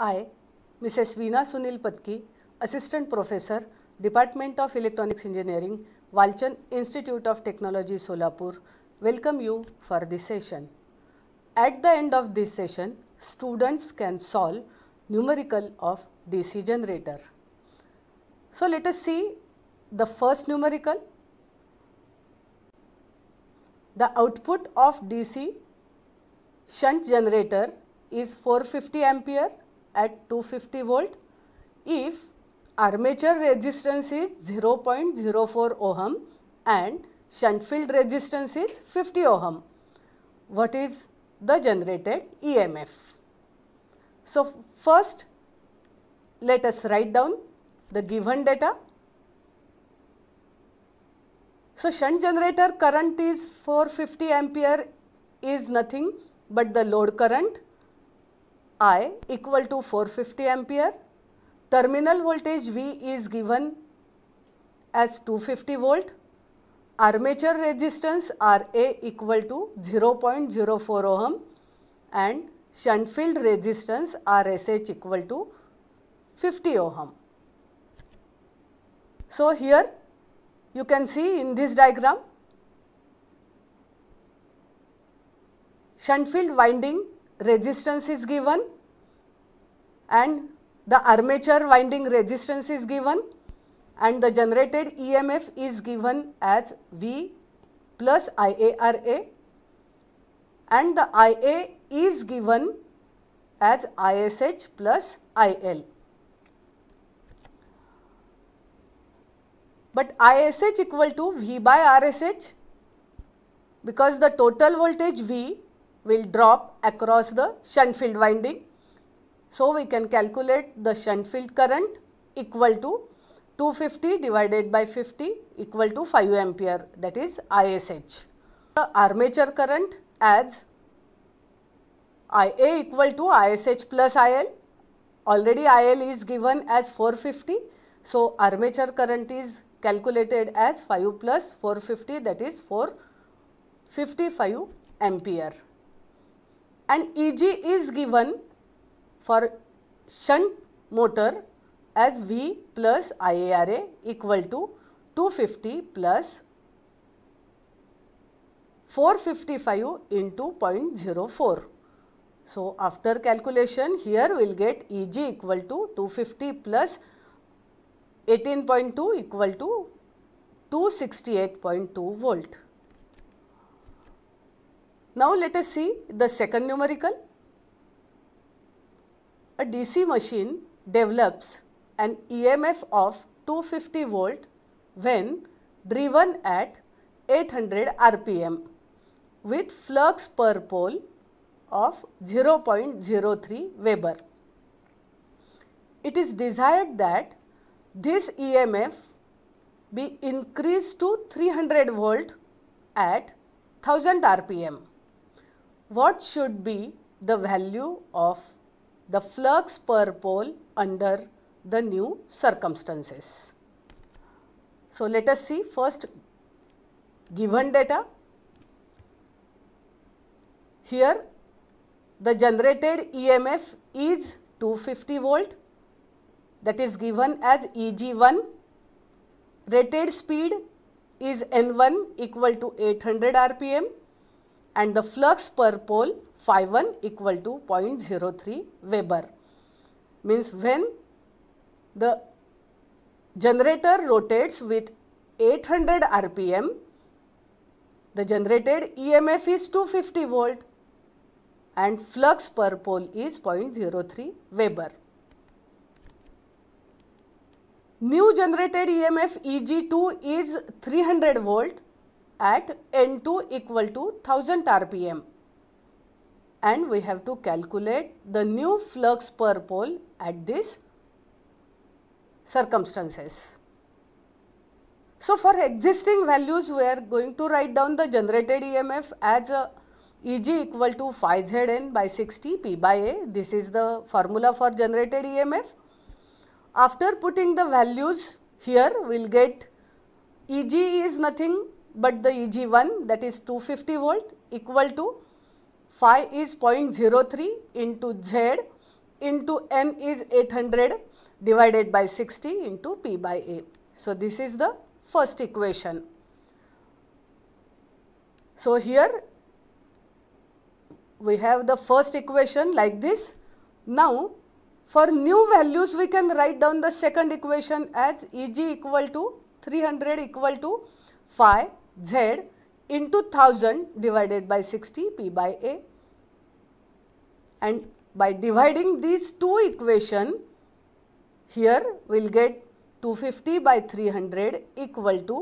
I, Mrs. Veena Sunil Patki, Assistant Professor, Department of Electronics Engineering, Walchan Institute of Technology, Solapur, welcome you for this session. At the end of this session, students can solve numerical of DC generator. So, let us see the first numerical. The output of DC shunt generator is 450 ampere at 250 volt if armature resistance is 0.04 ohm and shunt field resistance is 50 ohm. What is the generated EMF? So, first let us write down the given data. So, shunt generator current is 450 ampere is nothing but the load current I equal to 450 ampere. Terminal voltage V is given as 250 volt. Armature resistance RA equal to 0.04 ohm and shunt field resistance RSH equal to 50 ohm. So, here you can see in this diagram shunt field winding resistance is given and the armature winding resistance is given and the generated EMF is given as V plus IARA and the IA is given as ISH plus IL. But ISH equal to V by RSH because the total voltage V will drop across the shunt field winding so, we can calculate the shunt field current equal to 250 divided by 50 equal to 5 ampere that is ISH. The armature current as Ia equal to ISH plus IL. Already IL is given as 450. So, armature current is calculated as 5 plus 450 that is 455 ampere. And Eg is given for shunt motor as V plus IARA equal to 250 plus 455 into 0.04. So, after calculation here we will get Eg equal to 250 plus 18.2 equal to 268.2 volt. Now, let us see the second numerical. A DC machine develops an EMF of 250 volt when driven at 800 rpm with flux per pole of 0.03 Weber. It is desired that this EMF be increased to 300 volt at 1000 rpm. What should be the value of the flux per pole under the new circumstances. So, let us see first given data. Here the generated EMF is 250 volt that is given as EG1. Rated speed is N1 equal to 800 RPM and the flux per pole phi1 equal to 0.03 Weber. Means when the generator rotates with 800 rpm, the generated EMF is 250 volt and flux per pole is 0.03 Weber. New generated EMF EG2 is 300 volt at N2 equal to 1000 rpm and we have to calculate the new flux per pole at these circumstances. So, for existing values we are going to write down the generated EMF as a Eg equal to phi zn by 60 p by a this is the formula for generated EMF. After putting the values here we will get Eg is nothing but the Eg1 that is 250 volt equal to phi is 0.03 into z into n is 800 divided by 60 into p by a. So, this is the first equation. So, here we have the first equation like this. Now, for new values we can write down the second equation as Eg equal to 300 equal to phi z into 1000 divided by 60 p by a and by dividing these two equation here we will get 250 by 300 equal to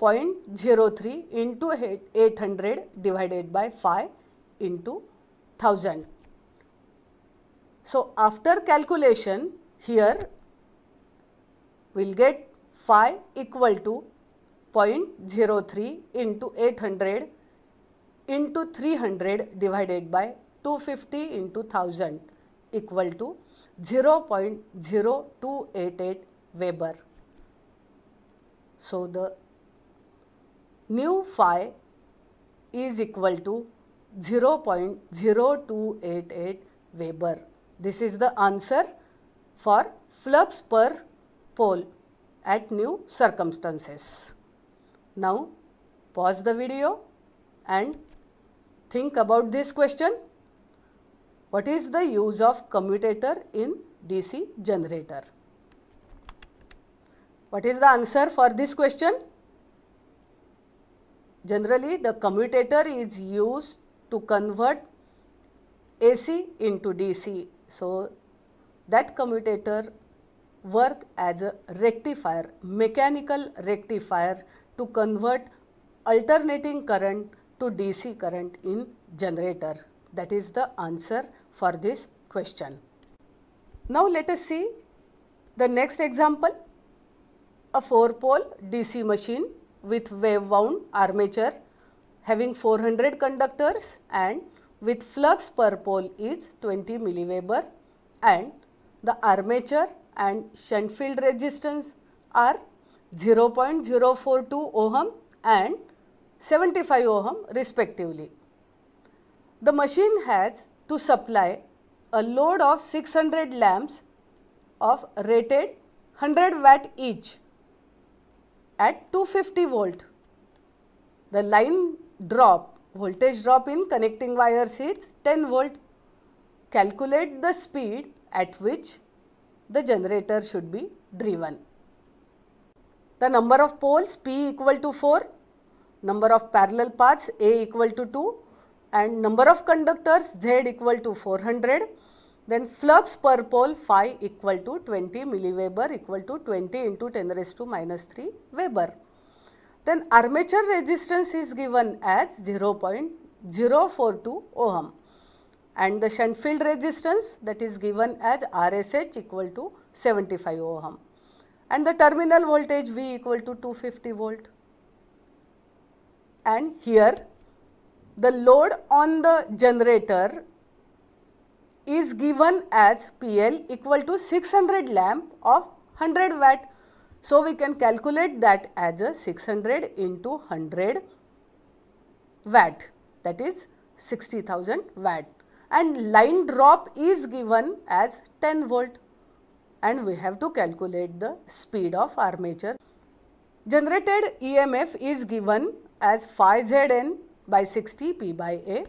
0.03 into 800 divided by 5 into 1000. So, after calculation here we will get 5 equal to 0.03 into 800 into 300 divided by 250 into 1000 equal to 0.0288 Weber. So, the new phi is equal to 0.0288 Weber. This is the answer for flux per pole at new circumstances. Now, pause the video and think about this question. What is the use of commutator in DC generator? What is the answer for this question? Generally, the commutator is used to convert AC into DC. So, that commutator work as a rectifier, mechanical rectifier to convert alternating current to DC current in generator. That is the answer for this question. Now, let us see the next example, a 4 pole DC machine with wave wound armature having 400 conductors and with flux per pole is 20 milliweber and the armature and shunt field resistance are 0.042 ohm and 75 ohm respectively. The machine has to supply a load of 600 lamps of rated 100 watt each at 250 volt. The line drop, voltage drop in connecting wires is 10 volt. Calculate the speed at which the generator should be driven. The number of poles P equal to 4, number of parallel paths A equal to 2 and number of conductors Z equal to 400 then flux per pole phi equal to 20 milliweber equal to 20 into 10 raised to minus 3 Weber. Then armature resistance is given as 0.042 ohm and the shunt field resistance that is given as RSH equal to 75 ohm and the terminal voltage V equal to 250 volt. And here the load on the generator is given as PL equal to 600 lamp of 100 watt. So, we can calculate that as a 600 into 100 watt that is 60,000 watt and line drop is given as 10 volt and we have to calculate the speed of armature. Generated EMF is given as phi Zn by 60 P by A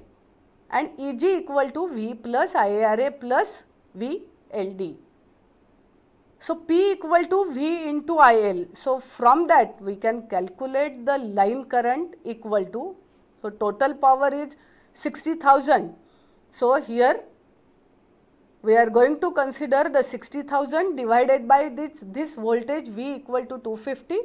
and Eg equal to V plus IRA plus VLD. So, P equal to V into IL. So, from that we can calculate the line current equal to, so total power is 60,000. So, here we are going to consider the 60,000 divided by this, this voltage V equal to 250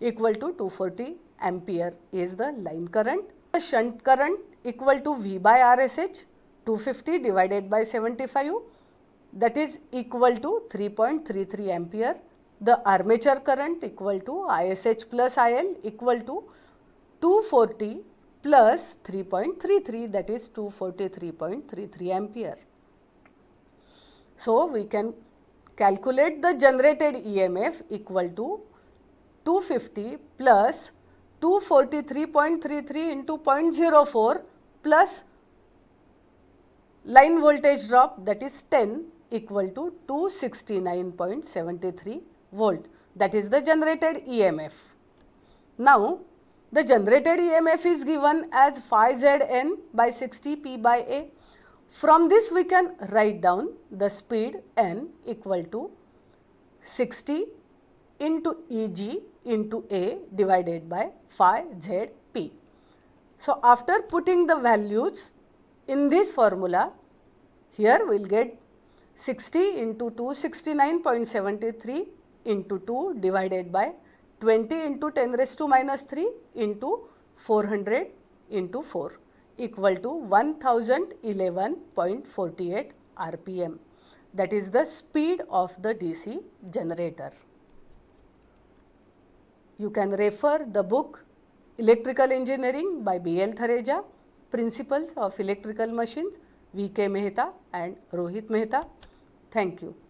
equal to 240 ampere is the line current the shunt current equal to V by RSH 250 divided by 75 that is equal to 3.33 ampere. The armature current equal to ISH plus IL equal to 240 plus 3.33 that is 243.33 ampere. So, we can calculate the generated EMF equal to 250 plus 243.33 into 0.04 plus line voltage drop that is 10 equal to 269.73 volt that is the generated EMF. Now, the generated EMF is given as phi Zn by 60 P by A. From this we can write down the speed n equal to 60 into Eg into A divided by phi ZP. So, after putting the values in this formula, here we will get 60 into 2, 69.73 into 2 divided by 20 into 10 raised to minus 3 into 400 into 4 equal to 1011.48 rpm. That is the speed of the DC generator. You can refer the book Electrical Engineering by B.L. Thareja, Principles of Electrical Machines, V.K. Mehta and Rohit Mehta. Thank you.